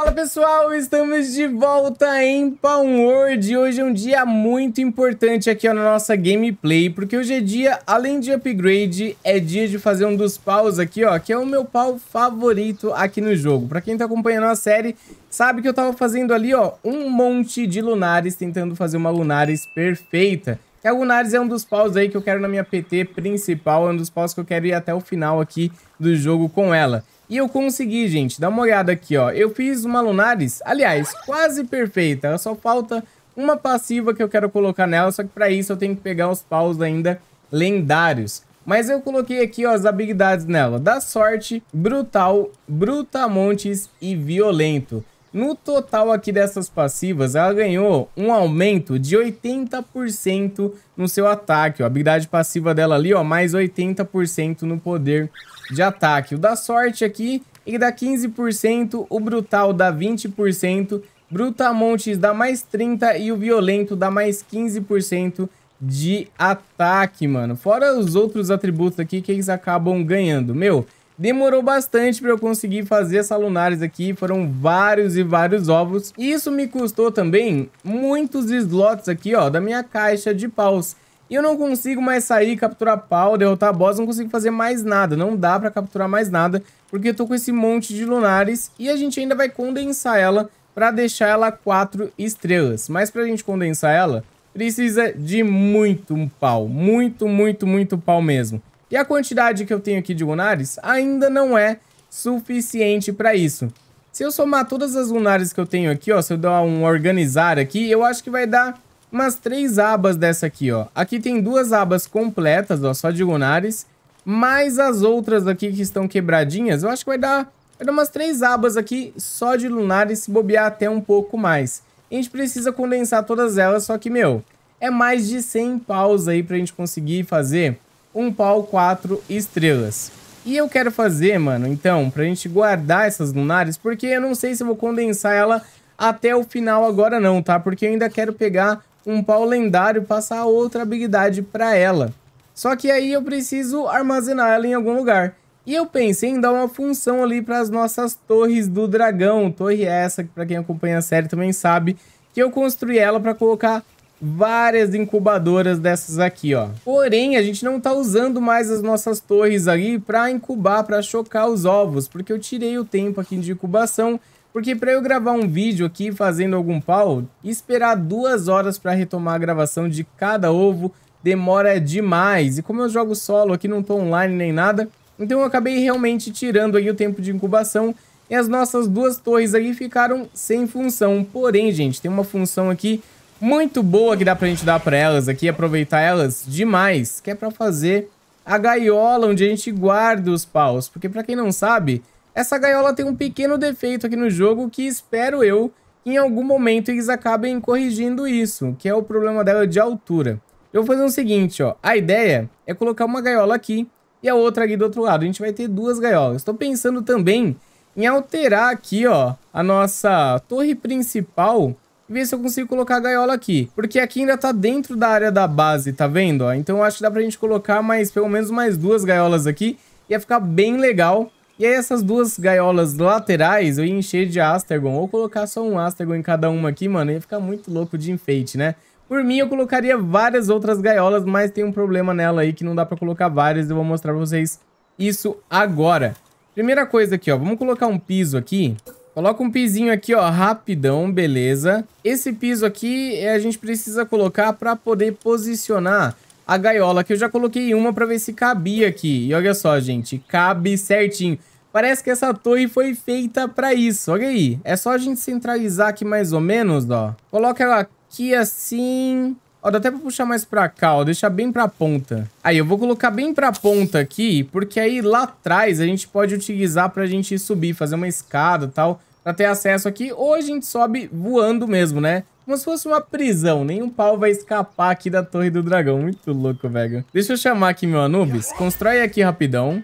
Fala pessoal, estamos de volta em Palm World. Hoje é um dia muito importante aqui na nossa gameplay, porque hoje é dia, além de upgrade, é dia de fazer um dos paus aqui, ó, que é o meu pau favorito aqui no jogo. Para quem tá acompanhando a série, sabe que eu tava fazendo ali, ó, um monte de lunares, tentando fazer uma lunares perfeita. a Lunares é um dos paus aí que eu quero na minha PT principal, é um dos paus que eu quero ir até o final aqui do jogo com ela. E eu consegui, gente. Dá uma olhada aqui, ó. Eu fiz uma Lunaris, aliás, quase perfeita. só falta uma passiva que eu quero colocar nela, só que para isso eu tenho que pegar os paus ainda lendários. Mas eu coloquei aqui ó, as habilidades nela. Da sorte, brutal, brutamontes e violento. No total aqui dessas passivas, ela ganhou um aumento de 80% no seu ataque. Ó. A habilidade passiva dela ali, ó, mais 80% no poder de ataque. O da sorte aqui, ele dá 15%, o brutal dá 20%, brutamontes dá mais 30% e o violento dá mais 15% de ataque, mano. Fora os outros atributos aqui que eles acabam ganhando. Meu, demorou bastante para eu conseguir fazer essa lunares aqui. Foram vários e vários ovos. E isso me custou também muitos slots aqui, ó, da minha caixa de paus. E eu não consigo mais sair, capturar pau, derrotar boss, não consigo fazer mais nada. Não dá pra capturar mais nada, porque eu tô com esse monte de lunares. E a gente ainda vai condensar ela pra deixar ela 4 estrelas. Mas pra gente condensar ela, precisa de muito pau. Muito, muito, muito pau mesmo. E a quantidade que eu tenho aqui de lunares ainda não é suficiente para isso. Se eu somar todas as lunares que eu tenho aqui, ó, se eu dar um organizar aqui, eu acho que vai dar umas três abas dessa aqui, ó. Aqui tem duas abas completas, ó, só de lunares, mais as outras aqui que estão quebradinhas. Eu acho que vai dar, vai dar umas três abas aqui só de lunares, se bobear até um pouco mais. A gente precisa condensar todas elas, só que, meu, é mais de 100 paus aí pra gente conseguir fazer um pau quatro estrelas. E eu quero fazer, mano, então, pra gente guardar essas lunares, porque eu não sei se eu vou condensar ela até o final agora não, tá? Porque eu ainda quero pegar um pau lendário passar outra habilidade para ela. Só que aí eu preciso armazenar ela em algum lugar. E eu pensei em dar uma função ali para as nossas torres do dragão. Torre essa, que para quem acompanha a série também sabe, que eu construí ela para colocar várias incubadoras dessas aqui, ó. Porém, a gente não está usando mais as nossas torres ali para incubar, para chocar os ovos, porque eu tirei o tempo aqui de incubação porque para eu gravar um vídeo aqui fazendo algum pau, esperar duas horas para retomar a gravação de cada ovo demora demais. E como eu jogo solo aqui, não tô online nem nada, então eu acabei realmente tirando aí o tempo de incubação e as nossas duas torres aí ficaram sem função. Porém, gente, tem uma função aqui muito boa que dá pra gente dar para elas aqui, aproveitar elas demais, que é para fazer a gaiola onde a gente guarda os paus. Porque para quem não sabe essa gaiola tem um pequeno defeito aqui no jogo que espero eu que em algum momento eles acabem corrigindo isso, que é o problema dela de altura. Eu vou fazer o seguinte, ó. A ideia é colocar uma gaiola aqui e a outra aqui do outro lado. A gente vai ter duas gaiolas. Estou pensando também em alterar aqui, ó, a nossa torre principal e ver se eu consigo colocar a gaiola aqui. Porque aqui ainda tá dentro da área da base, tá vendo? Ó? Então eu acho que dá pra gente colocar mais, pelo menos mais duas gaiolas aqui. Ia ficar bem legal e aí essas duas gaiolas laterais eu ia encher de Astergon, ou colocar só um Astergon em cada uma aqui, mano, ia ficar muito louco de enfeite, né? Por mim, eu colocaria várias outras gaiolas, mas tem um problema nela aí que não dá pra colocar várias, eu vou mostrar pra vocês isso agora. Primeira coisa aqui, ó, vamos colocar um piso aqui. Coloca um pisinho aqui, ó, rapidão, beleza. Esse piso aqui é, a gente precisa colocar pra poder posicionar a gaiola, que eu já coloquei uma pra ver se cabia aqui. E olha só, gente, cabe certinho. Parece que essa torre foi feita para isso, olha aí. É só a gente centralizar aqui mais ou menos, ó. Coloca ela aqui assim... Ó, dá até pra puxar mais pra cá, ó. Deixar bem pra ponta. Aí, eu vou colocar bem pra ponta aqui, porque aí lá atrás a gente pode utilizar pra gente subir, fazer uma escada e tal, pra ter acesso aqui. Ou a gente sobe voando mesmo, né? Como se fosse uma prisão. Nenhum pau vai escapar aqui da Torre do Dragão. Muito louco, velho. Deixa eu chamar aqui meu Anubis. Constrói aqui rapidão.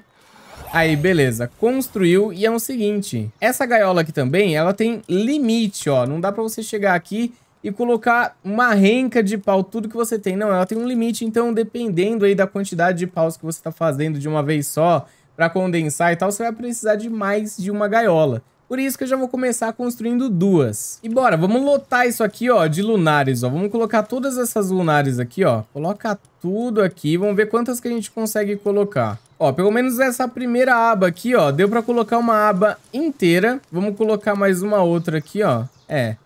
Aí, beleza. Construiu e é o seguinte. Essa gaiola aqui também, ela tem limite, ó. Não dá pra você chegar aqui e colocar uma renca de pau, tudo que você tem. Não, ela tem um limite, então dependendo aí da quantidade de paus que você tá fazendo de uma vez só, para condensar e tal, você vai precisar de mais de uma gaiola. Por isso que eu já vou começar construindo duas. E bora, vamos lotar isso aqui, ó, de lunares, ó. Vamos colocar todas essas lunares aqui, ó. Coloca tudo aqui, vamos ver quantas que a gente consegue colocar. Ó, pelo menos essa primeira aba aqui, ó, deu pra colocar uma aba inteira. Vamos colocar mais uma outra aqui, ó. É,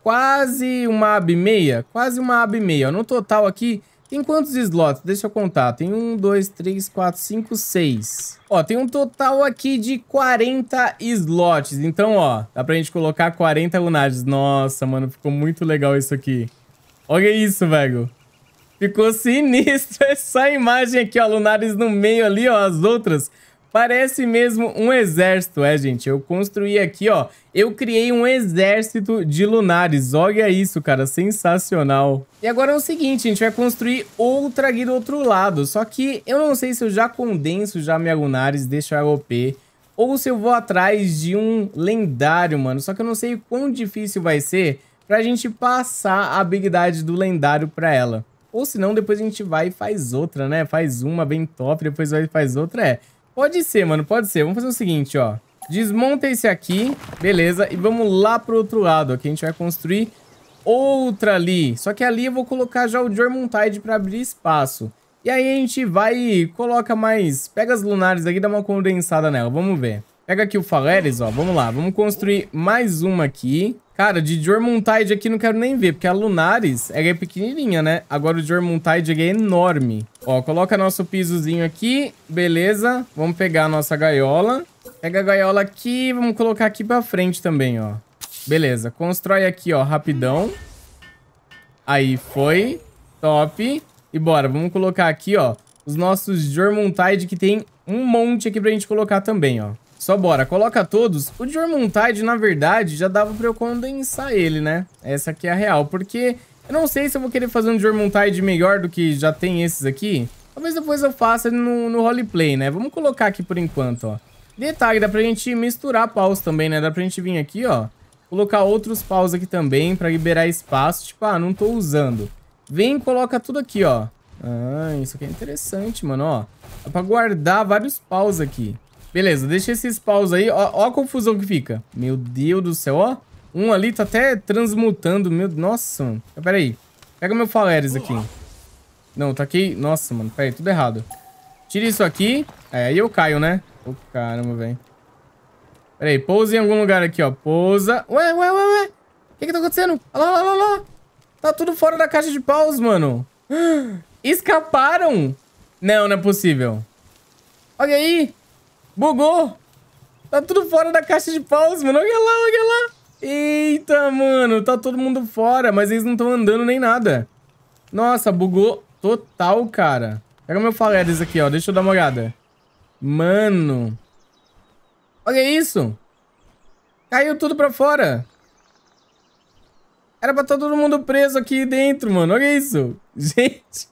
quase uma aba e meia, quase uma aba e meia. Ó. No total aqui, tem quantos slots? Deixa eu contar. Tem um, dois, três, quatro, cinco, seis. Ó, tem um total aqui de 40 slots. Então, ó, dá pra gente colocar 40 lunares. Nossa, mano, ficou muito legal isso aqui. Olha isso, velho. Ficou sinistro essa imagem aqui, ó. Lunares no meio ali, ó, as outras. Parece mesmo um exército, é, gente? Eu construí aqui, ó. Eu criei um exército de lunares. Olha isso, cara. Sensacional. E agora é o seguinte, a gente vai construir outra aqui do outro lado. Só que eu não sei se eu já condenso já minha lunares, deixo a OP ou se eu vou atrás de um lendário, mano. Só que eu não sei quão difícil vai ser pra gente passar a habilidade do lendário pra ela. Ou se não, depois a gente vai e faz outra, né? Faz uma bem top, depois vai e faz outra, é. Pode ser, mano, pode ser. Vamos fazer o seguinte, ó. Desmonta esse aqui, beleza, e vamos lá pro outro lado, aqui a gente vai construir outra ali. Só que ali eu vou colocar já o Jormuntide pra abrir espaço. E aí a gente vai e coloca mais... Pega as lunares aqui e dá uma condensada nela, vamos ver. Pega aqui o Faleres, ó, vamos lá, vamos construir mais uma aqui. Cara, de Jormuntide aqui não quero nem ver, porque a Lunaris é pequenininha, né? Agora o Jormuntide é enorme. Ó, coloca nosso pisozinho aqui. Beleza. Vamos pegar a nossa gaiola. Pega a gaiola aqui vamos colocar aqui pra frente também, ó. Beleza. Constrói aqui, ó, rapidão. Aí, foi. Top. E bora, vamos colocar aqui, ó, os nossos Jormuntide que tem um monte aqui pra gente colocar também, ó. Só bora, coloca todos. O Jormuntide, na verdade, já dava pra eu condensar ele, né? Essa aqui é a real, porque eu não sei se eu vou querer fazer um Jormuntide melhor do que já tem esses aqui. Talvez depois eu faça no, no roleplay, né? Vamos colocar aqui por enquanto, ó. Detalhe, dá pra gente misturar paus também, né? Dá pra gente vir aqui, ó. Colocar outros paus aqui também pra liberar espaço. Tipo, ah, não tô usando. Vem e coloca tudo aqui, ó. Ah, isso aqui é interessante, mano, ó. Dá pra guardar vários paus aqui. Beleza, deixa esses paus aí. Ó, ó, a confusão que fica. Meu Deus do céu, ó. Um ali tá até transmutando. Meu... Nossa, mano. Ah, Pera aí. Pega meu Faleres aqui. Não, tá aqui. Nossa, mano. Pera aí, tudo errado. Tira isso aqui. É, aí eu caio, né? Ô, oh, caramba, velho. Pera aí, pousa em algum lugar aqui, ó. Pousa. Ué, ué, ué, ué. O que que tá acontecendo? Olha lá, olha lá, olha lá. Tá tudo fora da caixa de paus, mano. Escaparam. Não, não é possível. Olha aí. Bugou! Tá tudo fora da caixa de paus, mano. Olha lá, olha lá. Eita, mano. Tá todo mundo fora, mas eles não estão andando nem nada. Nossa, bugou total, cara. Pega meu faredes aqui, ó. Deixa eu dar uma olhada. Mano. Olha isso. Caiu tudo pra fora. Era pra tá todo mundo preso aqui dentro, mano. Olha isso. Gente.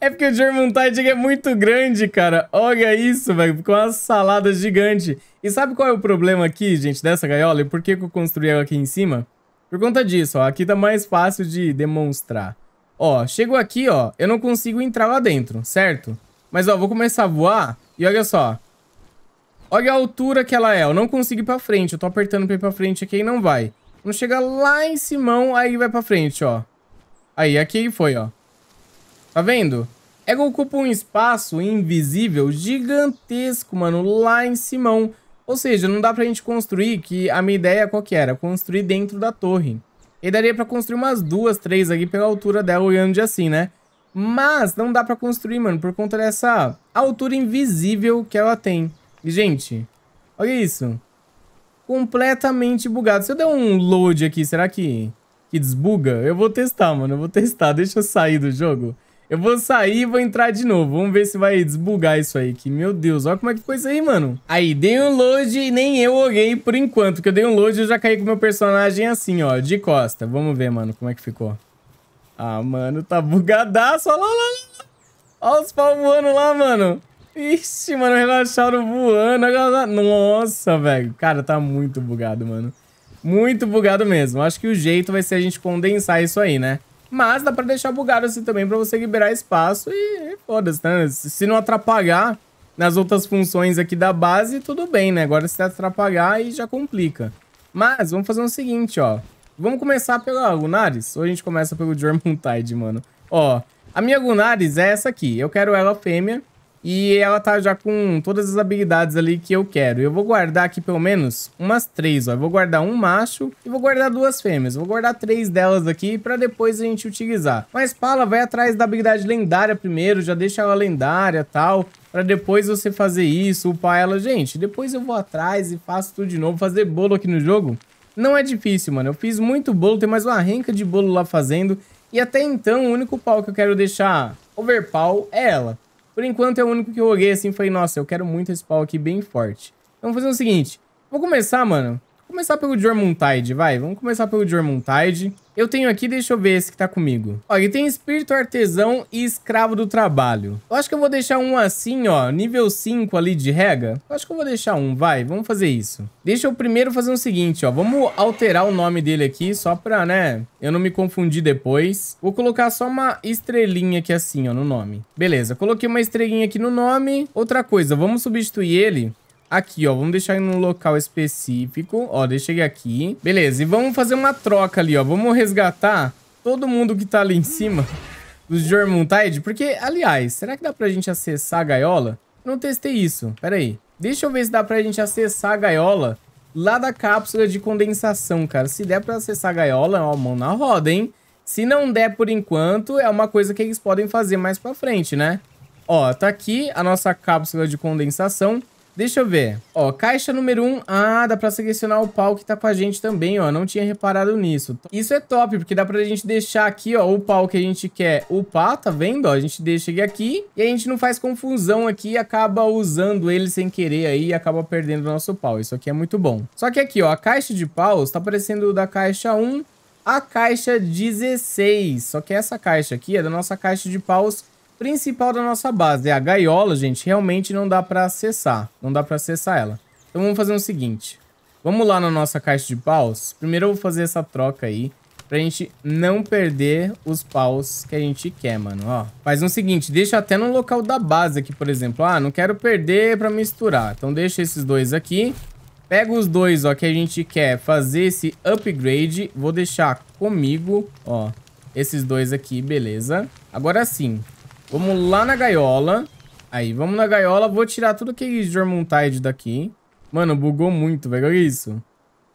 É porque o Germantide é muito grande, cara. Olha isso, velho. Ficou uma salada gigante. E sabe qual é o problema aqui, gente, dessa gaiola? E por que, eu construí ela aqui em cima? Por conta disso, ó. Aqui tá mais fácil de demonstrar. Ó, chego aqui, ó. Eu não consigo entrar lá dentro, certo? Mas, ó, vou começar a voar. E olha só. Olha a altura que ela é. Eu não consigo ir pra frente. Eu tô apertando pra ir pra frente aqui e não vai. Quando chegar lá em cima, aí vai pra frente, ó. Aí, aqui foi, ó. Tá vendo? É Ego ocupa um espaço invisível gigantesco, mano, lá em Simão. Ou seja, não dá pra gente construir, que a minha ideia qual que era? Construir dentro da torre. E daria pra construir umas duas, três aqui pela altura dela, olhando de assim, né? Mas não dá pra construir, mano, por conta dessa altura invisível que ela tem. E, gente, olha isso. Completamente bugado. Se eu der um load aqui, será que, que desbuga? Eu vou testar, mano, eu vou testar. Deixa eu sair do jogo. Eu vou sair e vou entrar de novo. Vamos ver se vai desbugar isso aí. Que, meu Deus, olha como é que ficou isso aí, mano. Aí, dei um load e nem eu olhei por enquanto. Porque eu dei um load e eu já caí com meu personagem assim, ó. De costa. Vamos ver, mano, como é que ficou. Ah, mano, tá bugadaço. Olha lá, lá, lá. Olha os pau voando lá, mano. Ixi, mano, relaxaram voando. Nossa, velho. Cara, tá muito bugado, mano. Muito bugado mesmo. Acho que o jeito vai ser a gente condensar isso aí, né? Mas dá pra deixar bugado assim também pra você liberar espaço e foda-se, né? Se não atrapalhar nas outras funções aqui da base, tudo bem, né? Agora se atrapalhar aí já complica. Mas vamos fazer o um seguinte, ó. Vamos começar pela Lunaris? Ou a gente começa pelo Jormuntide, mano? Ó, a minha Lunaris é essa aqui. Eu quero ela fêmea. E ela tá já com todas as habilidades ali que eu quero. Eu vou guardar aqui pelo menos umas três, ó. Eu vou guardar um macho e vou guardar duas fêmeas. vou guardar três delas aqui pra depois a gente utilizar. Mas Pala vai atrás da habilidade lendária primeiro, já deixa ela lendária e tal para depois você fazer isso, upar ela. Gente, depois eu vou atrás e faço tudo de novo. Fazer bolo aqui no jogo não é difícil, mano. Eu fiz muito bolo, tem mais uma renca de bolo lá fazendo. E até então, o único pau que eu quero deixar overpau é ela. Por enquanto é o único que eu olhei assim e falei, nossa, eu quero muito esse pau aqui bem forte. Então, vamos fazer o seguinte. Vou começar, mano, começar pelo Jormuntide, vai. Vamos começar pelo Jormuntide. Eu tenho aqui, deixa eu ver esse que tá comigo. Ó, ele tem espírito artesão e escravo do trabalho. Eu acho que eu vou deixar um assim, ó, nível 5 ali de rega. Eu acho que eu vou deixar um, vai, vamos fazer isso. Deixa eu primeiro fazer o seguinte, ó, vamos alterar o nome dele aqui só pra, né, eu não me confundir depois. Vou colocar só uma estrelinha aqui assim, ó, no nome. Beleza, coloquei uma estrelinha aqui no nome. Outra coisa, vamos substituir ele aqui, ó. Vamos deixar em um local específico. Ó, deixei aqui. Beleza, e vamos fazer uma troca ali, ó. Vamos resgatar todo mundo que tá ali em cima dos Jormuntide. Porque, aliás, será que dá pra gente acessar a gaiola? Não testei isso. Pera aí. Deixa eu ver se dá pra gente acessar a gaiola lá da cápsula de condensação, cara. Se der pra acessar a gaiola, ó, mão na roda, hein? Se não der por enquanto, é uma coisa que eles podem fazer mais pra frente, né? Ó, tá aqui a nossa cápsula de condensação. Deixa eu ver. Ó, caixa número 1. Um. Ah, dá pra selecionar o pau que tá com a gente também, ó. Não tinha reparado nisso. Isso é top, porque dá pra gente deixar aqui, ó, o pau que a gente quer upar, tá vendo? Ó, a gente deixa ele aqui e a gente não faz confusão aqui e acaba usando ele sem querer aí e acaba perdendo o nosso pau. Isso aqui é muito bom. Só que aqui, ó, a caixa de paus tá aparecendo da caixa 1 a caixa 16. Só que essa caixa aqui é da nossa caixa de paus principal da nossa base. É a gaiola, gente, realmente não dá pra acessar. Não dá pra acessar ela. Então vamos fazer o seguinte. Vamos lá na nossa caixa de paus. Primeiro eu vou fazer essa troca aí. Pra gente não perder os paus que a gente quer, mano. Ó, faz o um seguinte, deixa até no local da base aqui, por exemplo. Ah, não quero perder pra misturar. Então deixa esses dois aqui. Pega os dois, ó, que a gente quer fazer esse upgrade. Vou deixar comigo, ó, esses dois aqui, beleza. Agora sim, Vamos lá na gaiola. Aí, vamos na gaiola. Vou tirar tudo que é Jormontide daqui. Mano, bugou muito, velho. Olha isso.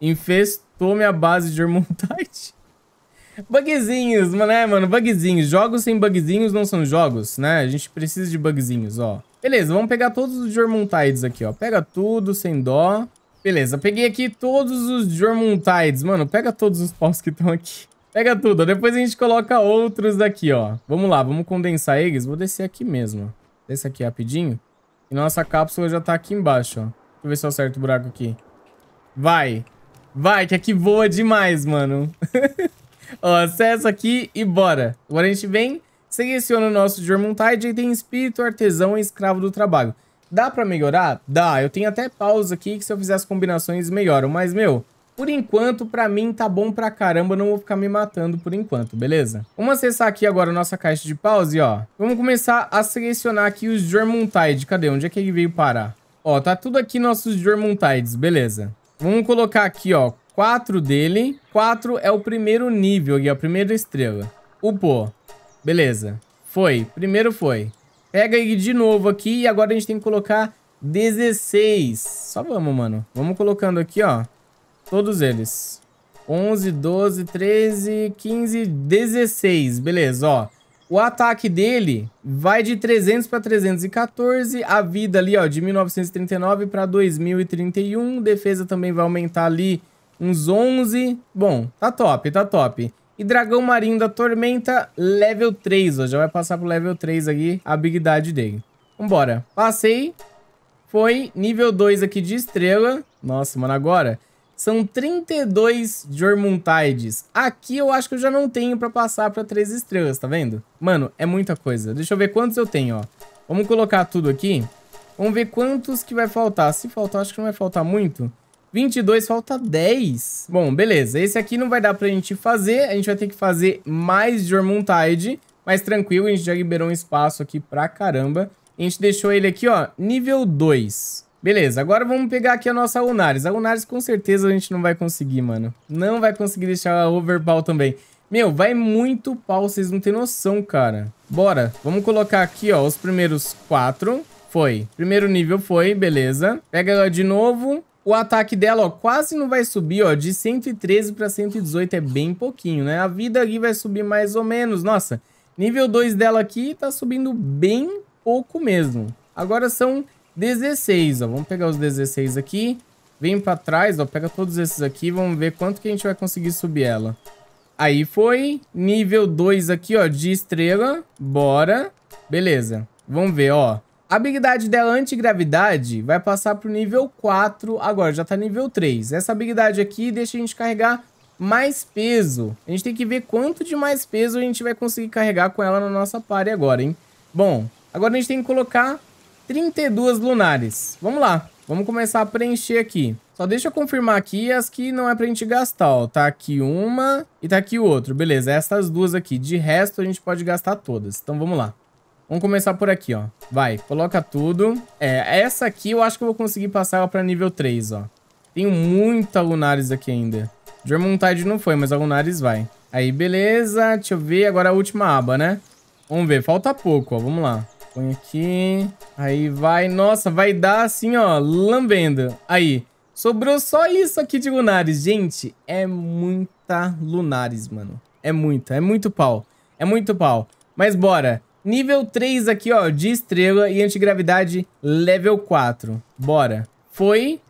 Infestou minha base de Jormontide. Bugzinhos, mano. É, mano, bugzinhos. Jogos sem bugzinhos não são jogos, né? A gente precisa de bugzinhos, ó. Beleza, vamos pegar todos os Jormontides aqui, ó. Pega tudo, sem dó. Beleza, peguei aqui todos os Jormontides. Mano, pega todos os paus que estão aqui. Pega tudo. Depois a gente coloca outros daqui, ó. Vamos lá, vamos condensar eles. Vou descer aqui mesmo. Desce aqui rapidinho. E nossa cápsula já tá aqui embaixo, ó. Deixa eu ver se eu acerto o buraco aqui. Vai. Vai, que aqui voa demais, mano. ó, acessa aqui e bora. Agora a gente vem, seleciona o nosso Jormuntide e tem espírito, artesão e escravo do trabalho. Dá pra melhorar? Dá. Eu tenho até pausa aqui que se eu fizer as combinações melhoram. Mas, meu, por enquanto, pra mim, tá bom pra caramba. Não vou ficar me matando por enquanto, beleza? Vamos acessar aqui agora a nossa caixa de pause, ó. Vamos começar a selecionar aqui os Jormuntide. Cadê? Onde é que ele veio parar? Ó, tá tudo aqui nossos Jormuntides, beleza. Vamos colocar aqui, ó, 4 dele. 4 é o primeiro nível aqui, a primeira estrela. Upo, Beleza. Foi. Primeiro foi. Pega ele de novo aqui e agora a gente tem que colocar 16. Só vamos, mano. Vamos colocando aqui, ó. Todos eles. 11, 12, 13, 15, 16. Beleza, ó. O ataque dele vai de 300 para 314, a vida ali, ó, de 1939 para 2031, defesa também vai aumentar ali uns 11. Bom, tá top, tá top. E Dragão Marinho da Tormenta, level 3, ó, já vai passar pro level 3 aqui a habilidade dele. Vambora. Passei. Foi nível 2 aqui de estrela. Nossa, mano, agora são 32 Jormuntides. Aqui eu acho que eu já não tenho pra passar pra 3 estrelas, tá vendo? Mano, é muita coisa. Deixa eu ver quantos eu tenho, ó. Vamos colocar tudo aqui. Vamos ver quantos que vai faltar. Se faltar, acho que não vai faltar muito. 22, falta 10. Bom, beleza. Esse aqui não vai dar pra gente fazer. A gente vai ter que fazer mais Jormuntide. Mas tranquilo, a gente já liberou um espaço aqui pra caramba. A gente deixou ele aqui, ó, nível 2. Beleza, agora vamos pegar aqui a nossa Unaris. A Unaris com certeza a gente não vai conseguir, mano. Não vai conseguir deixar a Overpal também. Meu, vai muito pau, vocês não têm noção, cara. Bora, vamos colocar aqui, ó, os primeiros quatro. Foi. Primeiro nível foi, beleza. Pega ela de novo. O ataque dela, ó, quase não vai subir, ó, de 113 pra 118 é bem pouquinho, né? A vida aqui vai subir mais ou menos, nossa. Nível 2 dela aqui tá subindo bem pouco mesmo. Agora são 16, ó. Vamos pegar os 16 aqui. Vem pra trás, ó. Pega todos esses aqui. Vamos ver quanto que a gente vai conseguir subir ela. Aí foi. Nível 2 aqui, ó, de estrela. Bora. Beleza. Vamos ver, ó. A habilidade dela, antigravidade, vai passar pro nível 4 agora, já tá nível 3. Essa habilidade aqui deixa a gente carregar mais peso. A gente tem que ver quanto de mais peso a gente vai conseguir carregar com ela na nossa party agora, hein? Bom, agora a gente tem que colocar 32 lunares. Vamos lá. Vamos começar a preencher aqui. Só deixa eu confirmar aqui as que não é pra gente gastar, ó. Tá aqui uma e tá aqui o outro. Beleza, essas duas aqui. De resto, a gente pode gastar todas. Então, vamos lá. Vamos começar por aqui, ó. Vai, coloca tudo. É, essa aqui eu acho que eu vou conseguir passar ela pra nível 3, ó. Tenho muita lunares aqui ainda. Germontide não foi, mas a lunares vai. Aí, beleza. Deixa eu ver. Agora a última aba, né? Vamos ver. Falta pouco, ó. Vamos lá. Põe aqui. Aí vai, nossa, vai dar assim, ó, lambendo. Aí, sobrou só isso aqui de lunares. Gente, é muita lunares, mano. É muita, é muito pau. É muito pau. Mas bora. Nível 3 aqui, ó, de estrela e antigravidade level 4. Bora. Foi.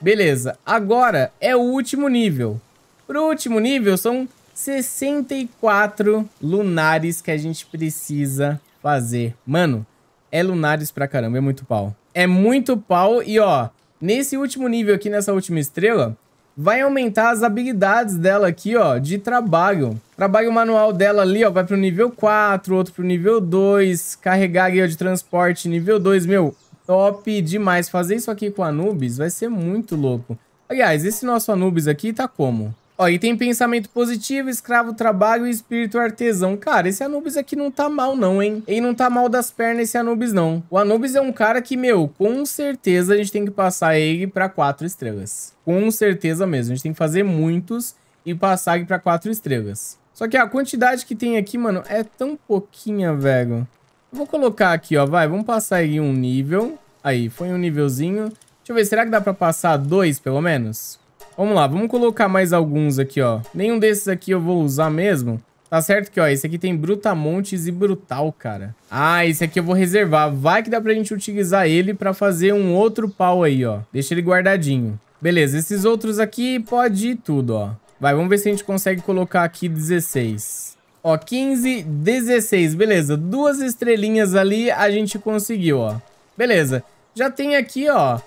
Beleza. Agora é o último nível. Pro último nível são 64 lunares que a gente precisa fazer. Mano, é lunares pra caramba, é muito pau. É muito pau e, ó, nesse último nível aqui, nessa última estrela, vai aumentar as habilidades dela aqui, ó, de trabalho. Trabalho manual dela ali, ó, vai pro nível 4, outro pro nível 2, carregar guia de transporte nível 2, meu, top demais. Fazer isso aqui com Anubis vai ser muito louco. Aliás, esse nosso Anubis aqui tá como? Ó, e tem pensamento positivo, escravo, trabalho e espírito artesão. Cara, esse Anubis aqui não tá mal não, hein? Ele não tá mal das pernas esse Anubis não. O Anubis é um cara que, meu, com certeza a gente tem que passar ele pra quatro estrelas. Com certeza mesmo. A gente tem que fazer muitos e passar ele pra quatro estrelas. Só que a quantidade que tem aqui, mano, é tão pouquinha, velho. Vou colocar aqui, ó, vai, vamos passar ele um nível. Aí, foi um nívelzinho. Deixa eu ver, será que dá pra passar dois, pelo menos? Vamos lá, vamos colocar mais alguns aqui, ó. Nenhum desses aqui eu vou usar mesmo. Tá certo que, ó, esse aqui tem Brutamontes e Brutal, cara. Ah, esse aqui eu vou reservar. Vai que dá pra gente utilizar ele pra fazer um outro pau aí, ó. Deixa ele guardadinho. Beleza, esses outros aqui pode ir tudo, ó. Vai, vamos ver se a gente consegue colocar aqui 16. Ó, 15, 16, beleza. Duas estrelinhas ali a gente conseguiu, ó. Beleza. Já tem aqui, ó,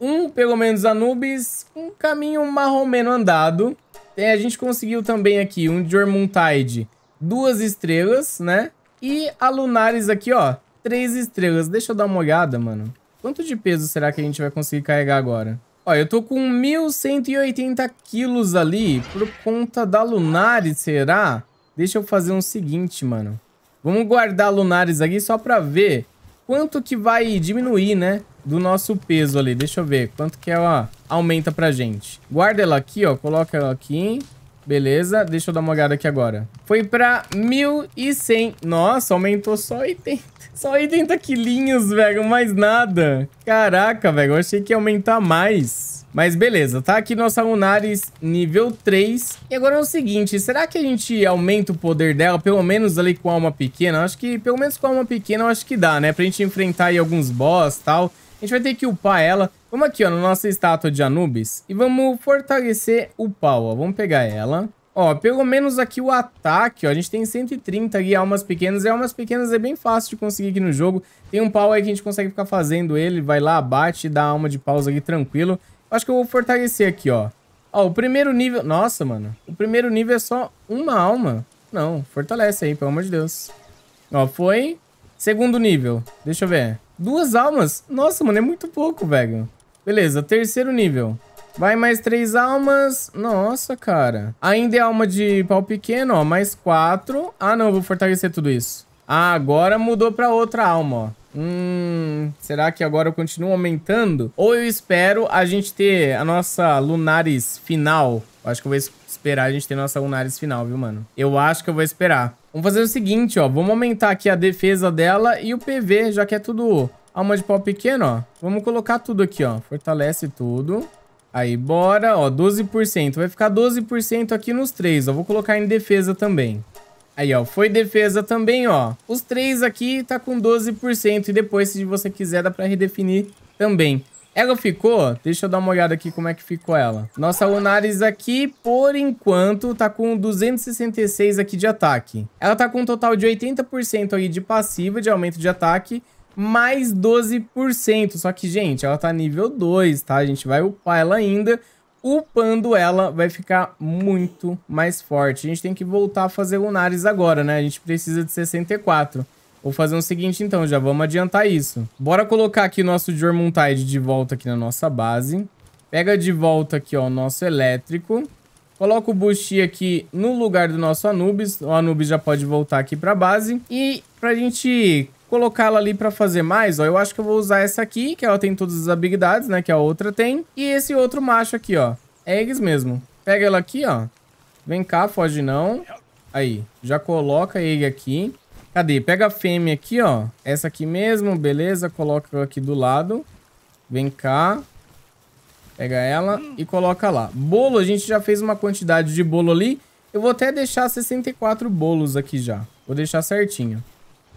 um, pelo menos Anubis, um caminho marromeno andado. É, a gente conseguiu também aqui um Jormuntide, duas estrelas, né? E a Lunares aqui, ó, três estrelas. Deixa eu dar uma olhada, mano. Quanto de peso será que a gente vai conseguir carregar agora? Ó, eu tô com 1.180 quilos ali por conta da Lunares, será? Deixa eu fazer um seguinte, mano. Vamos guardar Lunares aqui só pra ver quanto que vai diminuir, né? do nosso peso ali. Deixa eu ver quanto que ela é, aumenta pra gente. Guarda ela aqui, ó. Coloca ela aqui. Beleza, deixa eu dar uma olhada aqui agora. Foi pra 1.100. Nossa, aumentou só 80. Só 80 quilinhos, velho, mais nada. Caraca, velho, eu achei que ia aumentar mais. Mas beleza, tá aqui nossa Lunaris nível 3. E agora é o seguinte, será que a gente aumenta o poder dela, pelo menos ali com a alma pequena? Acho que, pelo menos com a alma pequena, eu acho que dá, né? Pra gente enfrentar aí alguns boss e tal. A gente vai ter que upar ela. Vamos aqui, ó, na nossa estátua de Anubis. E vamos fortalecer o pau, ó. Vamos pegar ela. Ó, pelo menos aqui o ataque, ó. A gente tem 130 ali, almas pequenas. E almas pequenas é bem fácil de conseguir aqui no jogo. Tem um pau aí que a gente consegue ficar fazendo ele. Vai lá, bate, dá alma de pausa ali tranquilo. Acho que eu vou fortalecer aqui, ó. Ó, o primeiro nível... Nossa, mano. O primeiro nível é só uma alma. Não, fortalece aí, pelo amor de Deus. Ó, foi... Segundo nível. Deixa eu ver. Duas almas? Nossa, mano, é muito pouco, velho. Beleza, terceiro nível. Vai mais três almas. Nossa, cara. Ainda é alma de pau pequeno, ó. Mais quatro. Ah, não. Vou fortalecer tudo isso. Ah, agora mudou pra outra alma, ó. Hum, será que agora eu continuo aumentando? Ou eu espero a gente ter a nossa Lunaris final? Eu acho que eu vou esperar a gente ter a nossa Lunaris final, viu, mano? Eu acho que eu vou esperar. Vamos fazer o seguinte, ó. Vamos aumentar aqui a defesa dela e o PV, já que é tudo alma de pau pequeno, ó. Vamos colocar tudo aqui, ó. Fortalece tudo. Aí, bora. Ó, 12%. Vai ficar 12% aqui nos três, ó. Vou colocar em defesa também. Aí, ó, foi defesa também, ó. Os três aqui tá com 12% e depois, se você quiser, dá pra redefinir também. Ela ficou... Deixa eu dar uma olhada aqui como é que ficou ela. Nossa Lunaris aqui, por enquanto, tá com 266 aqui de ataque. Ela tá com um total de 80% aí de passiva, de aumento de ataque mais 12%. Só que, gente, ela tá nível 2, tá? A gente vai upar ela ainda. Upando ela, vai ficar muito mais forte. A gente tem que voltar a fazer lunares agora, né? A gente precisa de 64. Vou fazer o seguinte, então. Já vamos adiantar isso. Bora colocar aqui nosso Jormuntide de volta aqui na nossa base. Pega de volta aqui, ó, o nosso elétrico. Coloca o Bushi aqui no lugar do nosso Anubis. O Anubis já pode voltar aqui pra base. E pra gente colocá-la ali pra fazer mais, ó, eu acho que eu vou usar essa aqui, que ela tem todas as habilidades, né, que a outra tem. E esse outro macho aqui, ó. É eles mesmo. Pega ela aqui, ó. Vem cá, foge não. Aí, já coloca ele aqui. Cadê? Pega a fêmea aqui, ó. Essa aqui mesmo, beleza. Coloca aqui do lado. Vem cá. Pega ela e coloca lá. Bolo, a gente já fez uma quantidade de bolo ali. Eu vou até deixar 64 bolos aqui já. Vou deixar certinho.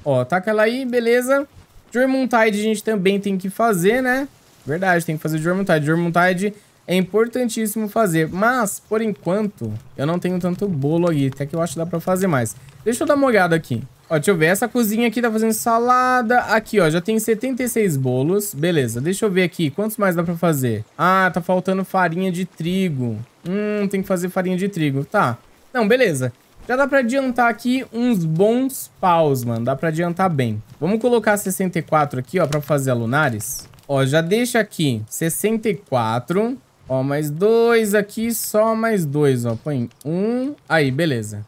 Ó, taca ela aí, beleza. Jormuntide a gente também tem que fazer, né? Verdade, tem que fazer Jormuntide. Jormuntide é importantíssimo fazer. Mas, por enquanto, eu não tenho tanto bolo aqui. Até que eu acho que dá pra fazer mais. Deixa eu dar uma olhada aqui. Ó, deixa eu ver. Essa cozinha aqui tá fazendo salada. Aqui, ó, já tem 76 bolos. Beleza, deixa eu ver aqui. Quantos mais dá pra fazer? Ah, tá faltando farinha de trigo. Hum, tem que fazer farinha de trigo. Tá. Não, beleza. Já dá pra adiantar aqui uns bons paus, mano. Dá pra adiantar bem. Vamos colocar 64 aqui, ó, pra fazer a lunares. Ó, já deixa aqui 64. Ó, mais dois aqui, só mais dois, ó. Põe um. Aí, beleza.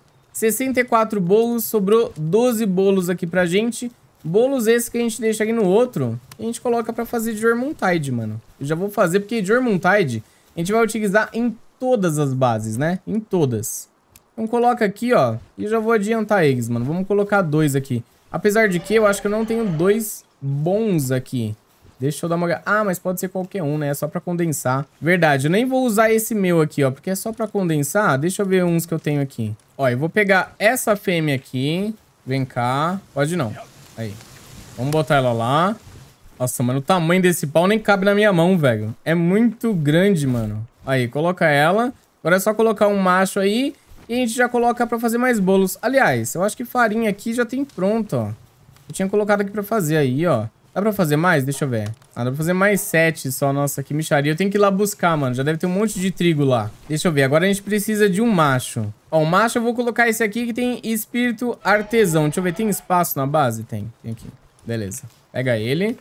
64 bolos, sobrou 12 bolos aqui pra gente. Bolos esses que a gente deixa aqui no outro, a gente coloca pra fazer Jormuntide, mano. Eu já vou fazer, porque Jormuntide a gente vai utilizar em todas as bases, né? Em todas. Então coloca aqui, ó, e já vou adiantar eles, mano. Vamos colocar dois aqui. Apesar de que eu acho que eu não tenho dois bons aqui. Deixa eu dar uma olhada. Ah, mas pode ser qualquer um, né? É só pra condensar. Verdade, eu nem vou usar esse meu aqui, ó. Porque é só pra condensar. Deixa eu ver uns que eu tenho aqui. Ó, eu vou pegar essa fêmea aqui. Vem cá. Pode não. Aí. Vamos botar ela lá. Nossa, mano, o tamanho desse pau nem cabe na minha mão, velho. É muito grande, mano. Aí, coloca ela. Agora é só colocar um macho aí. E a gente já coloca pra fazer mais bolos. Aliás, eu acho que farinha aqui já tem pronto, ó. Eu tinha colocado aqui pra fazer aí, ó. Dá pra fazer mais? Deixa eu ver. Ah, dá pra fazer mais sete só. Nossa, que micharia. Eu tenho que ir lá buscar, mano. Já deve ter um monte de trigo lá. Deixa eu ver. Agora a gente precisa de um macho. Ó, o macho eu vou colocar esse aqui que tem espírito artesão. Deixa eu ver. Tem espaço na base? Tem. Tem aqui. Beleza. Pega ele.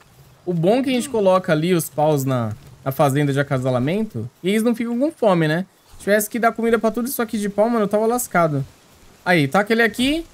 O bom é que a gente coloca ali os paus na, na fazenda de acasalamento e eles não ficam com fome, né? Tivesse que dar comida pra tudo isso aqui de pau, mano, eu tava lascado. Aí, taca tá ele aqui.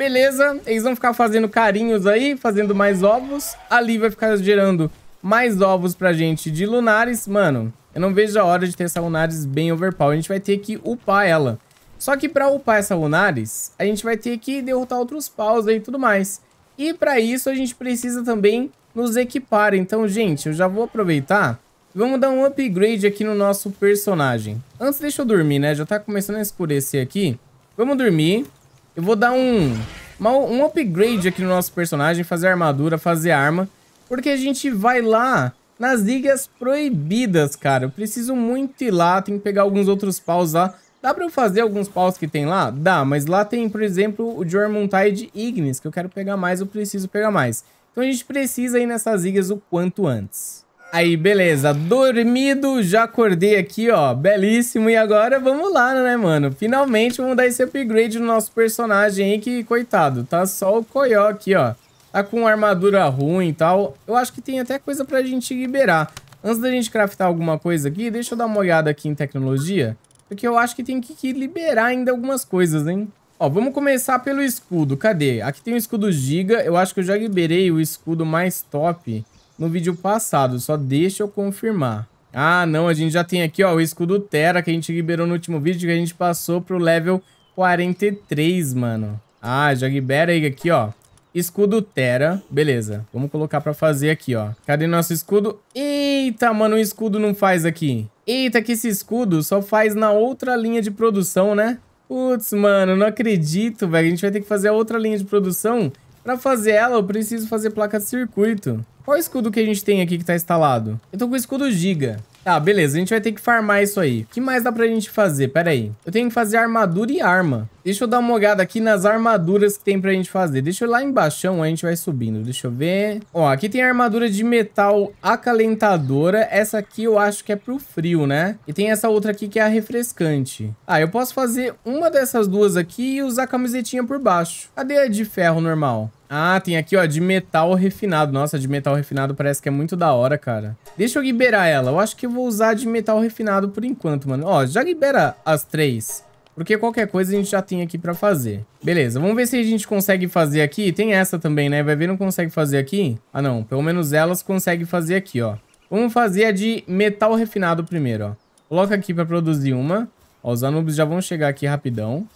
Beleza, eles vão ficar fazendo carinhos aí, fazendo mais ovos. Ali vai ficar gerando mais ovos pra gente de lunares. Mano, eu não vejo a hora de ter essa lunares bem overpower. A gente vai ter que upar ela. Só que pra upar essa lunares, a gente vai ter que derrotar outros paus aí e tudo mais. E pra isso a gente precisa também nos equipar. Então, gente, eu já vou aproveitar. Vamos dar um upgrade aqui no nosso personagem. Antes, deixa eu dormir, né? Já tá começando a escurecer aqui. Vamos dormir. Eu vou dar um, uma, um upgrade aqui no nosso personagem, fazer armadura, fazer arma. Porque a gente vai lá nas ligas proibidas, cara. Eu preciso muito ir lá, tem que pegar alguns outros paus lá. Dá pra eu fazer alguns paus que tem lá? Dá, mas lá tem, por exemplo, o Jormuntide Ignis, que eu quero pegar mais, eu preciso pegar mais. Então a gente precisa ir nessas ligas o quanto antes. Aí, beleza, dormido, já acordei aqui, ó, belíssimo, e agora vamos lá, né, mano? Finalmente vamos dar esse upgrade no nosso personagem aí, que, coitado, tá só o Koyo aqui, ó. Tá com armadura ruim e tal, eu acho que tem até coisa pra gente liberar. Antes da gente craftar alguma coisa aqui, deixa eu dar uma olhada aqui em tecnologia, porque eu acho que tem que liberar ainda algumas coisas, hein? Ó, vamos começar pelo escudo, cadê? Aqui tem o escudo Giga, eu acho que eu já liberei o escudo mais top no vídeo passado. Só deixa eu confirmar. Ah, não, a gente já tem aqui, ó, o escudo Terra que a gente liberou no último vídeo, que a gente passou pro level 43, mano. Ah, já libera aí aqui, ó. Escudo Terra, beleza. Vamos colocar pra fazer aqui, ó. Cadê nosso escudo? Eita, mano, o escudo não faz aqui. Eita, que esse escudo só faz na outra linha de produção, né? Putz, mano, não acredito, velho. A gente vai ter que fazer a outra linha de produção Pra fazer ela, eu preciso fazer placa de circuito. Qual é escudo que a gente tem aqui que tá instalado? Eu tô com o escudo giga. Tá, beleza. A gente vai ter que farmar isso aí. O que mais dá pra gente fazer? Pera aí. Eu tenho que fazer armadura e arma. Deixa eu dar uma olhada aqui nas armaduras que tem pra gente fazer. Deixa eu lá embaixo, a gente vai subindo. Deixa eu ver. Ó, aqui tem a armadura de metal acalentadora. Essa aqui eu acho que é pro frio, né? E tem essa outra aqui que é a refrescante. Ah, eu posso fazer uma dessas duas aqui e usar a camisetinha por baixo. Cadê a de ferro normal? Ah, tem aqui, ó, de metal refinado. Nossa, de metal refinado parece que é muito da hora, cara. Deixa eu liberar ela. Eu acho que eu vou usar de metal refinado por enquanto, mano. Ó, já libera as três. Porque qualquer coisa a gente já tem aqui pra fazer. Beleza, vamos ver se a gente consegue fazer aqui. Tem essa também, né? Vai ver não consegue fazer aqui? Ah, não. Pelo menos elas conseguem fazer aqui, ó. Vamos fazer a de metal refinado primeiro, ó. Coloca aqui pra produzir uma. Ó, os anubis já vão chegar aqui rapidão.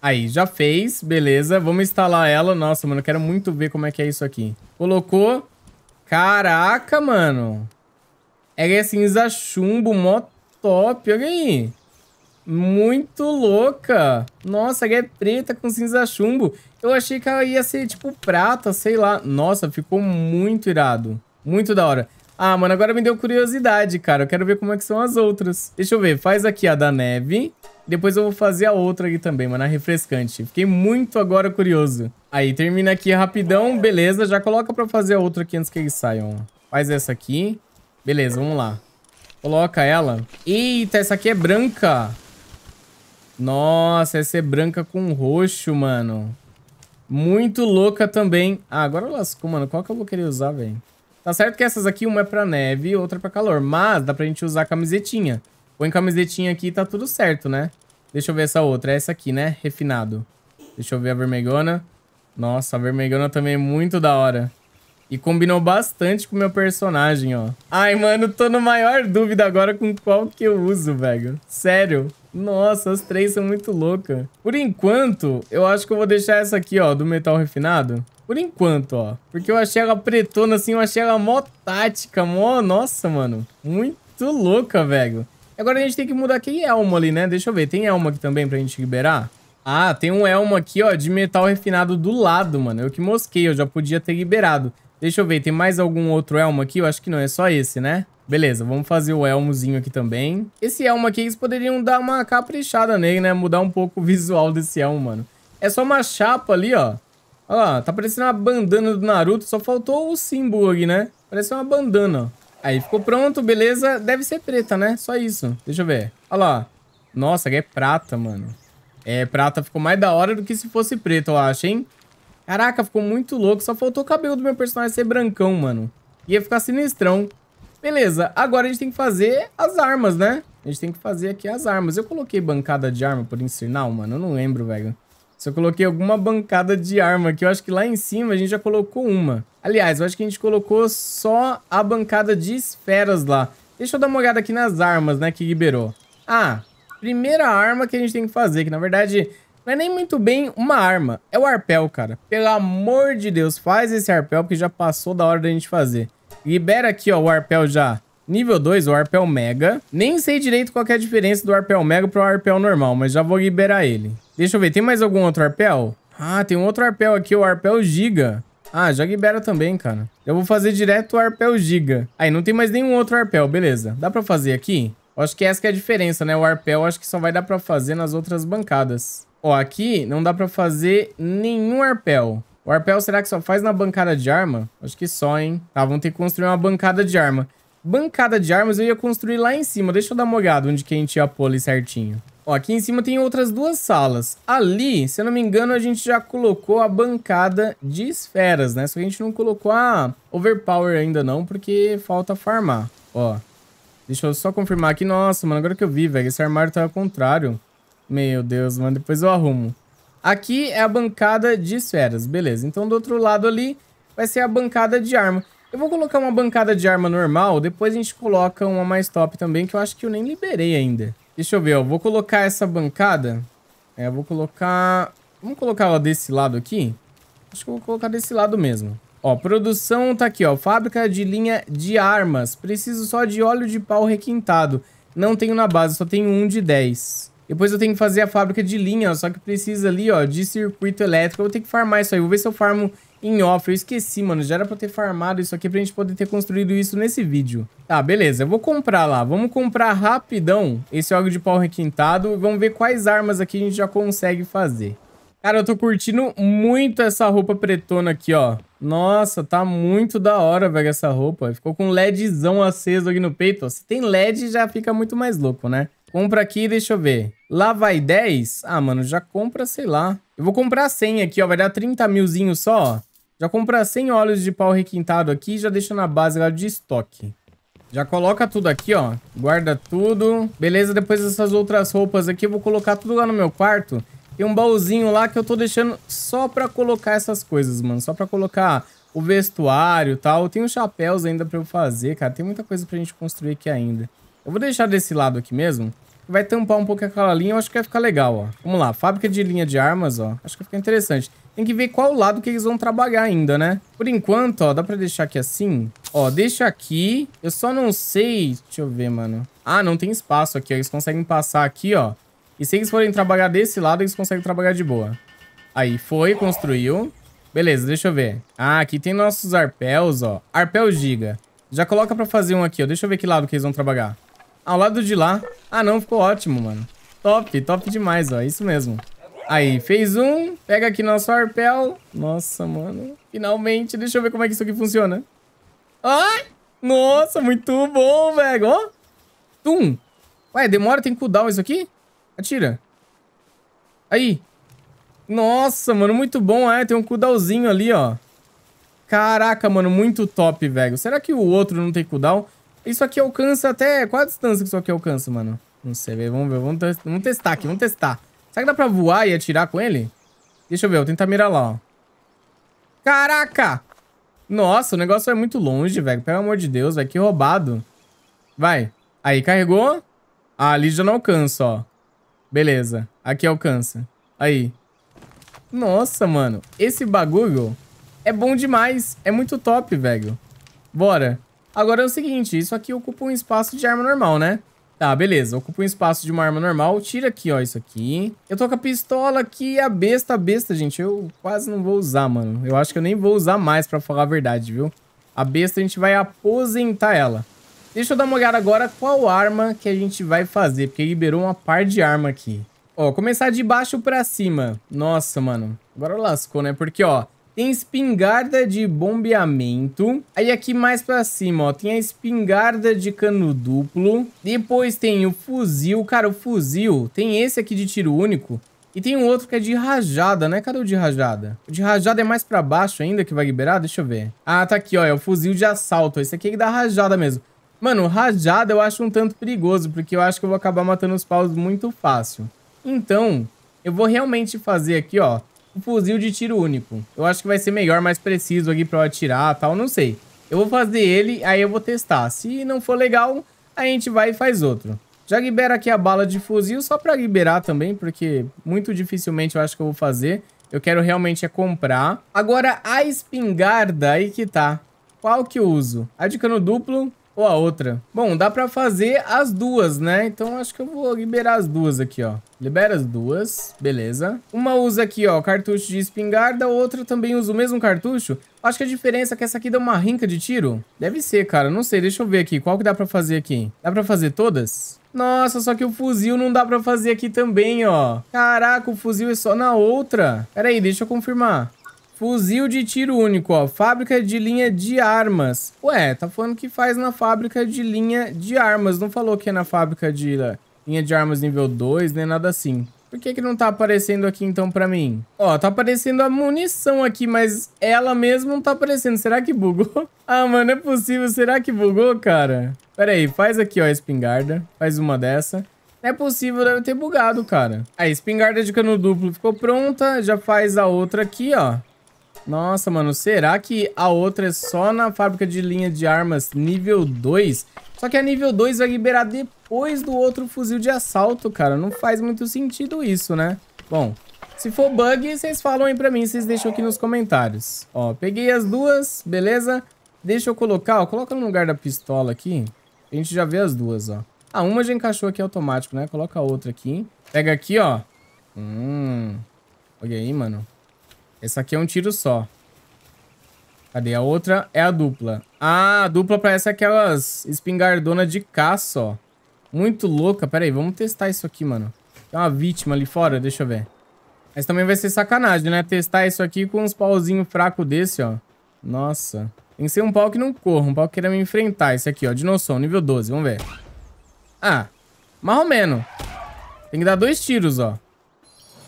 Aí, já fez. Beleza, vamos instalar ela. Nossa, mano, eu quero muito ver como é que é isso aqui. Colocou. Caraca, mano. é cinza chumbo, mó top. Olha aí muito louca. Nossa, ela é preta com cinza chumbo. Eu achei que ela ia ser, tipo, prata, sei lá. Nossa, ficou muito irado. Muito da hora. Ah, mano, agora me deu curiosidade, cara. Eu quero ver como é que são as outras. Deixa eu ver. Faz aqui a da neve. Depois eu vou fazer a outra aqui também, mano, a refrescante. Fiquei muito agora curioso. Aí, termina aqui rapidão. Beleza, já coloca pra fazer a outra aqui antes que eles saiam. Faz essa aqui. Beleza, vamos lá. Coloca ela. Eita, essa aqui é branca. Nossa, essa é branca com roxo, mano. Muito louca também. Ah, agora lascou, mano. Qual que eu vou querer usar, velho? Tá certo que essas aqui, uma é pra neve e outra é pra calor. Mas dá pra gente usar camisetinha. Põe camisetinha aqui e tá tudo certo, né? Deixa eu ver essa outra. É essa aqui, né? Refinado. Deixa eu ver a vermelhona. Nossa, a vermelhona também é muito da hora. E combinou bastante com o meu personagem, ó. Ai, mano, tô no maior dúvida agora com qual que eu uso, velho. Sério. Nossa, as três são muito loucas. Por enquanto, eu acho que eu vou deixar essa aqui, ó, do metal refinado. Por enquanto, ó. Porque eu achei ela pretona, assim, eu achei ela mó tática, mó... Nossa, mano. Muito louca, velho. Agora a gente tem que mudar aquele é elmo ali, né? Deixa eu ver. Tem elmo aqui também pra gente liberar? Ah, tem um elmo aqui, ó, de metal refinado do lado, mano. Eu que mosquei, eu já podia ter liberado. Deixa eu ver, tem mais algum outro elmo aqui? Eu acho que não, é só esse, né? Beleza, vamos fazer o elmozinho aqui também. Esse elmo aqui, eles poderiam dar uma caprichada nele, né? Mudar um pouco o visual desse elmo, mano. É só uma chapa ali, ó. Olha lá, tá parecendo uma bandana do Naruto, só faltou o símbolo né? Parece uma bandana, ó. Aí ficou pronto, beleza. Deve ser preta, né? Só isso. Deixa eu ver. Olha lá. Nossa, é prata, mano. É, prata ficou mais da hora do que se fosse preto, eu acho, hein? Caraca, ficou muito louco. Só faltou o cabelo do meu personagem ser brancão, mano. Ia ficar sinistrão. Beleza, agora a gente tem que fazer as armas, né? A gente tem que fazer aqui as armas. Eu coloquei bancada de arma por ensinar, mano. Eu não lembro, velho. Se eu coloquei alguma bancada de arma aqui, eu acho que lá em cima a gente já colocou uma. Aliás, eu acho que a gente colocou só a bancada de esferas lá. Deixa eu dar uma olhada aqui nas armas, né, que liberou. Ah, primeira arma que a gente tem que fazer, que na verdade não é nem muito bem uma arma, é o arpel, cara. Pelo amor de Deus, faz esse arpel, porque já passou da hora da gente fazer. Libera aqui, ó, o arpel já nível 2, o arpel mega. Nem sei direito qual é a diferença do arpel mega pro arpel normal, mas já vou liberar ele. Deixa eu ver, tem mais algum outro arpel? Ah, tem um outro arpel aqui, o arpel giga. Ah, já libera também, cara. Eu vou fazer direto o arpel giga. Aí, não tem mais nenhum outro arpel, beleza. Dá pra fazer aqui? Acho que essa que é a diferença, né? O arpel acho que só vai dar pra fazer nas outras bancadas. Ó, aqui não dá pra fazer nenhum arpel. O arpel será que só faz na bancada de arma? Acho que só, hein? Tá, vamos ter que construir uma bancada de arma. Bancada de armas eu ia construir lá em cima. Deixa eu dar uma olhada onde que a gente ia pôr ali certinho. Ó, aqui em cima tem outras duas salas. Ali, se eu não me engano, a gente já colocou a bancada de esferas, né? Só que a gente não colocou a overpower ainda não, porque falta farmar. Ó, deixa eu só confirmar aqui. Nossa, mano, agora que eu vi, velho, esse armário tá ao contrário. Meu Deus, mano, depois eu arrumo. Aqui é a bancada de esferas, beleza. Então do outro lado ali vai ser a bancada de arma. Eu vou colocar uma bancada de arma normal, depois a gente coloca uma mais top também, que eu acho que eu nem liberei ainda. Deixa eu ver, ó. Vou colocar essa bancada. É, vou colocar... Vamos colocar ela desse lado aqui? Acho que eu vou colocar desse lado mesmo. Ó, produção tá aqui, ó. Fábrica de linha de armas. Preciso só de óleo de pau requintado. Não tenho na base, só tenho um de 10. Depois eu tenho que fazer a fábrica de linha, só que precisa ali, ó, de circuito elétrico. Eu vou ter que farmar isso aí. Vou ver se eu farmo em off. Eu esqueci, mano. Já era pra eu ter farmado isso aqui pra gente poder ter construído isso nesse vídeo. Tá, beleza. Eu vou comprar lá. Vamos comprar rapidão esse óleo de pau requintado. Vamos ver quais armas aqui a gente já consegue fazer. Cara, eu tô curtindo muito essa roupa pretona aqui, ó. Nossa, tá muito da hora, velho, essa roupa. Ficou com um LEDzão aceso aqui no peito. Ó. Se tem LED, já fica muito mais louco, né? Compra aqui, deixa eu ver. Lá vai 10? Ah, mano, já compra, sei lá. Eu vou comprar 100 aqui, ó. Vai dar 30 milzinho só, ó. Já compra 100 óleos de pau requintado aqui e já deixa na base lá de estoque. Já coloca tudo aqui, ó. Guarda tudo. Beleza, depois essas outras roupas aqui, eu vou colocar tudo lá no meu quarto. Tem um baúzinho lá que eu tô deixando só pra colocar essas coisas, mano. Só pra colocar o vestuário e tal. Tem os chapéus ainda pra eu fazer, cara. Tem muita coisa pra gente construir aqui ainda. Eu vou deixar desse lado aqui mesmo. Vai tampar um pouco aquela linha, eu acho que vai ficar legal, ó. Vamos lá, fábrica de linha de armas, ó. Acho que vai ficar interessante. Tem que ver qual lado que eles vão trabalhar ainda, né? Por enquanto, ó, dá pra deixar aqui assim? Ó, deixa aqui. Eu só não sei... Deixa eu ver, mano. Ah, não tem espaço aqui, ó. Eles conseguem passar aqui, ó. E se eles forem trabalhar desse lado, eles conseguem trabalhar de boa. Aí, foi, construiu. Beleza, deixa eu ver. Ah, aqui tem nossos arpéus, ó. Arpel giga. Já coloca pra fazer um aqui, ó. Deixa eu ver que lado que eles vão trabalhar ao lado de lá. Ah, não, ficou ótimo, mano. Top, top demais, ó. Isso mesmo. Aí, fez um. Pega aqui nosso arpel. Nossa, mano. Finalmente. Deixa eu ver como é que isso aqui funciona. Ai! Nossa, muito bom, velho. Ó. Tum. Ué, demora? Tem cooldown isso aqui? Atira. Aí. Nossa, mano. Muito bom, é. Tem um cooldownzinho ali, ó. Caraca, mano. Muito top, velho. Será que o outro não tem cooldown? Isso aqui alcança até... Qual a distância que isso aqui alcança, mano? Não sei, velho. Vamos ver. Vamos, te... vamos testar aqui. Vamos testar. Será que dá pra voar e atirar com ele? Deixa eu ver. Eu tentar mirar lá, ó. Caraca! Nossa, o negócio é muito longe, velho. Pelo amor de Deus, velho. Que roubado. Vai. Aí, carregou. Ah, ali já não alcança, ó. Beleza. Aqui alcança. Aí. Nossa, mano. Esse bagulho é bom demais. É muito top, velho. Bora. Agora é o seguinte, isso aqui ocupa um espaço de arma normal, né? Tá, beleza. Ocupa um espaço de uma arma normal. Tira aqui, ó, isso aqui. Eu tô com a pistola aqui a besta, a besta, gente. Eu quase não vou usar, mano. Eu acho que eu nem vou usar mais, pra falar a verdade, viu? A besta, a gente vai aposentar ela. Deixa eu dar uma olhada agora qual arma que a gente vai fazer, porque liberou uma par de arma aqui. Ó, começar de baixo pra cima. Nossa, mano. Agora lascou, né? Porque, ó, tem espingarda de bombeamento. Aí aqui mais pra cima, ó, tem a espingarda de cano duplo. Depois tem o fuzil. Cara, o fuzil tem esse aqui de tiro único. E tem um outro que é de rajada, né? Cadê o de rajada? O de rajada é mais pra baixo ainda que vai liberar? Deixa eu ver. Ah, tá aqui, ó. É o fuzil de assalto. Esse aqui é que dá rajada mesmo. Mano, rajada eu acho um tanto perigoso, porque eu acho que eu vou acabar matando os paus muito fácil. Então, eu vou realmente fazer aqui, ó, o fuzil de tiro único. Eu acho que vai ser melhor, mais preciso aqui pra eu atirar e tal, não sei. Eu vou fazer ele, aí eu vou testar. Se não for legal, a gente vai e faz outro. Já libera aqui a bala de fuzil, só pra liberar também, porque muito dificilmente eu acho que eu vou fazer. Eu quero realmente é comprar. Agora, a espingarda, aí que tá. Qual que eu uso? A de cano duplo, ou a outra? Bom, dá pra fazer as duas, né? Então acho que eu vou liberar as duas aqui, ó. Libera as duas, beleza. Uma usa aqui, ó, cartucho de espingarda, outra também usa o mesmo cartucho. Acho que a diferença é que essa aqui dá uma rinca de tiro. Deve ser, cara, não sei, deixa eu ver aqui. Qual que dá pra fazer aqui? Dá pra fazer todas? Nossa, só que o fuzil não dá pra fazer aqui também, ó. Caraca, o fuzil é só na outra. Pera aí, deixa eu confirmar. Fuzil de tiro único, ó. Fábrica de linha de armas. Ué, tá falando que faz na fábrica de linha de armas. Não falou que é na fábrica de linha de armas nível 2, nem né? nada assim. Por que que não tá aparecendo aqui então pra mim? Ó, tá aparecendo a munição aqui, mas ela mesma não tá aparecendo. Será que bugou? ah, mano, é possível. Será que bugou, cara? Pera aí, faz aqui, ó, a espingarda. Faz uma dessa. Não é possível, deve ter bugado, cara. A espingarda de cano duplo ficou pronta. Já faz a outra aqui, ó. Nossa, mano, será que a outra é só na fábrica de linha de armas nível 2? Só que a nível 2 vai liberar depois do outro fuzil de assalto, cara. Não faz muito sentido isso, né? Bom, se for bug, vocês falam aí pra mim, vocês deixam aqui nos comentários. Ó, peguei as duas, beleza? Deixa eu colocar, ó, coloca no lugar da pistola aqui. A gente já vê as duas, ó. Ah, uma já encaixou aqui automático, né? Coloca a outra aqui. Pega aqui, ó. Hum. Olha aí, mano. Essa aqui é um tiro só. Cadê? A outra é a dupla. Ah, a dupla parece aquelas espingardonas de caça, ó. Muito louca. Pera aí, vamos testar isso aqui, mano. Tem uma vítima ali fora, deixa eu ver. Mas também vai ser sacanagem, né? Testar isso aqui com uns pauzinhos fracos desse, ó. Nossa. Tem que ser um pau que não corra, um pau que queira me enfrentar. Esse aqui, ó, noção, nível 12, vamos ver. Ah, mais ou menos. Tem que dar dois tiros, ó.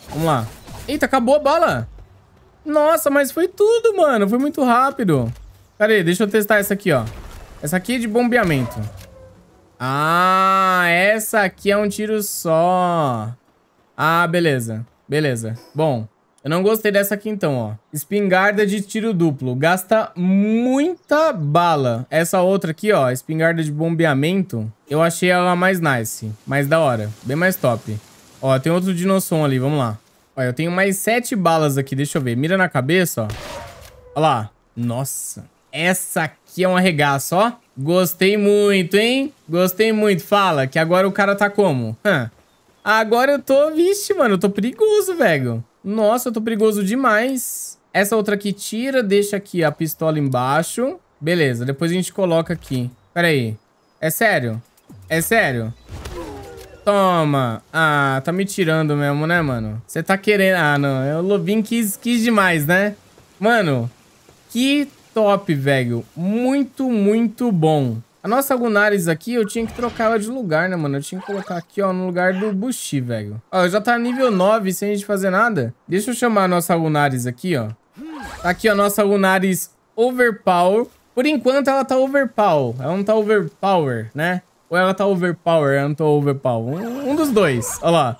Vamos lá. Eita, acabou a bala. Nossa, mas foi tudo, mano. Foi muito rápido. Pera aí, deixa eu testar essa aqui, ó. Essa aqui é de bombeamento. Ah, essa aqui é um tiro só. Ah, beleza. Beleza. Bom, eu não gostei dessa aqui então, ó. Espingarda de tiro duplo. Gasta muita bala. Essa outra aqui, ó, espingarda de bombeamento, eu achei ela mais nice. Mais da hora. Bem mais top. Ó, tem outro dinossauro ali, vamos lá. Olha, eu tenho mais sete balas aqui, deixa eu ver. Mira na cabeça, ó. Olha lá. Nossa. Essa aqui é um arregaço, ó. Gostei muito, hein? Gostei muito. Fala, que agora o cara tá como? Hã. Agora eu tô... Vixe, mano, eu tô perigoso, velho. Nossa, eu tô perigoso demais. Essa outra aqui tira, deixa aqui a pistola embaixo. Beleza, depois a gente coloca aqui. Pera aí. É sério? É sério? Toma. Ah, tá me tirando mesmo, né, mano? Você tá querendo... Ah, não. O Lobinho quis, quis demais, né? Mano, que top, velho. Muito, muito bom. A nossa Gunaris aqui, eu tinha que trocar ela de lugar, né, mano? Eu tinha que colocar aqui, ó, no lugar do Bushi, velho. Ó, já tá nível 9 sem a gente fazer nada. Deixa eu chamar a nossa Gunaris aqui, ó. Tá aqui, ó, a nossa Gunaris Overpower. Por enquanto, ela tá Overpower. Ela não tá Overpower, né? Ou ela tá overpower? Eu não tô overpower. Um, um dos dois. Olha lá.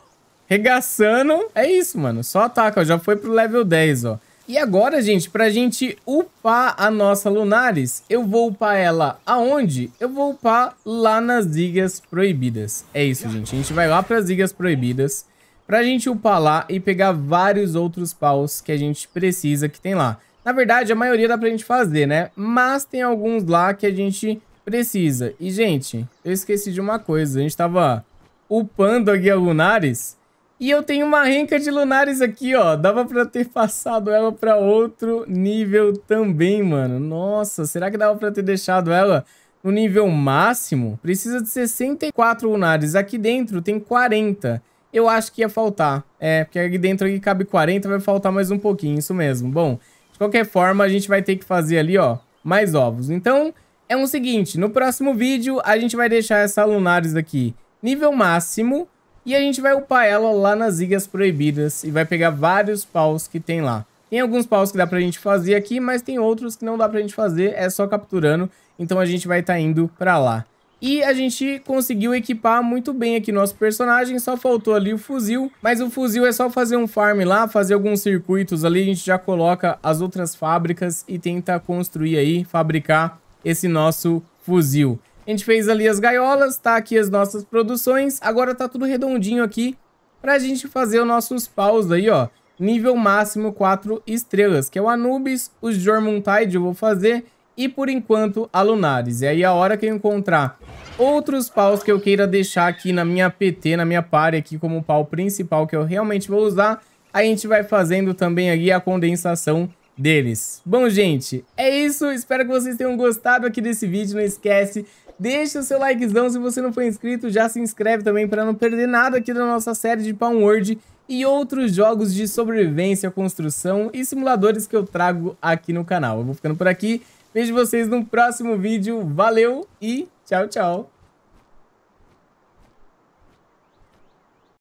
Regaçando. É isso, mano. Só ataca. Ó. Já foi pro level 10, ó. E agora, gente, pra gente upar a nossa Lunaris, eu vou upar ela aonde? Eu vou upar lá nas Ligas Proibidas. É isso, gente. A gente vai lá pras Ligas Proibidas pra gente upar lá e pegar vários outros paus que a gente precisa que tem lá. Na verdade, a maioria dá pra gente fazer, né? Mas tem alguns lá que a gente Precisa. E, gente, eu esqueci de uma coisa. A gente tava upando a guia lunares. E eu tenho uma renca de lunares aqui, ó. Dava pra ter passado ela pra outro nível também, mano. Nossa, será que dava pra ter deixado ela no nível máximo? Precisa de 64 lunares. Aqui dentro tem 40. Eu acho que ia faltar. É, porque aqui dentro aqui cabe 40, vai faltar mais um pouquinho, isso mesmo. Bom, de qualquer forma, a gente vai ter que fazer ali, ó, mais ovos. Então, é o seguinte, no próximo vídeo a gente vai deixar essa Lunaris aqui nível máximo e a gente vai upar ela lá nas Ilhas Proibidas e vai pegar vários paus que tem lá. Tem alguns paus que dá pra gente fazer aqui, mas tem outros que não dá pra gente fazer, é só capturando, então a gente vai estar tá indo pra lá. E a gente conseguiu equipar muito bem aqui nosso personagem, só faltou ali o fuzil, mas o fuzil é só fazer um farm lá, fazer alguns circuitos ali, a gente já coloca as outras fábricas e tenta construir aí, fabricar esse nosso fuzil. A gente fez ali as gaiolas, tá aqui as nossas produções. Agora tá tudo redondinho aqui pra gente fazer os nossos paus aí, ó. Nível máximo 4 estrelas, que é o Anubis, os Jormuntide eu vou fazer e por enquanto a Lunares. E aí a hora que eu encontrar outros paus que eu queira deixar aqui na minha PT, na minha pare aqui como pau principal que eu realmente vou usar, a gente vai fazendo também aqui a condensação deles. Bom, gente, é isso. Espero que vocês tenham gostado aqui desse vídeo. Não esquece, deixa o seu likezão. Se você não for inscrito, já se inscreve também para não perder nada aqui da nossa série de Palm World e outros jogos de sobrevivência, construção e simuladores que eu trago aqui no canal. Eu vou ficando por aqui. Vejo vocês no próximo vídeo. Valeu e tchau, tchau.